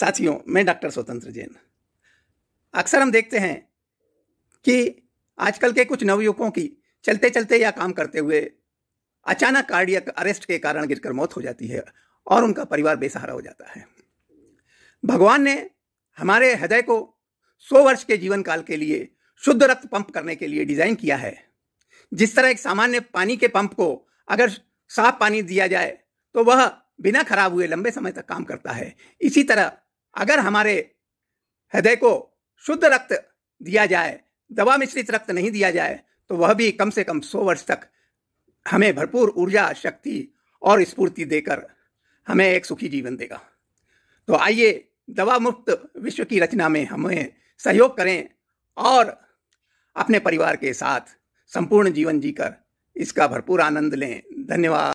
साथियों मैं डॉक्टर स्वतंत्र जैन अक्सर हम देखते हैं कि आजकल के कुछ नवयुवकों की चलते चलते या काम करते हुए अचानक कार्डियक अरेस्ट के कारण गिरकर मौत हो जाती है और उनका परिवार बेसहारा हो जाता है भगवान ने हमारे हृदय को सौ वर्ष के जीवन काल के लिए शुद्ध रक्त पंप करने के लिए डिजाइन किया है जिस तरह एक सामान्य पानी के पंप को अगर साफ पानी दिया जाए तो वह बिना खराब हुए लंबे समय तक काम करता है इसी तरह अगर हमारे हृदय को शुद्ध रक्त दिया जाए दवा मिश्रित रक्त नहीं दिया जाए तो वह भी कम से कम सौ वर्ष तक हमें भरपूर ऊर्जा शक्ति और स्फूर्ति देकर हमें एक सुखी जीवन देगा तो आइए दवा मुक्त विश्व की रचना में हमें सहयोग करें और अपने परिवार के साथ संपूर्ण जीवन जीकर इसका भरपूर आनंद लें धन्यवाद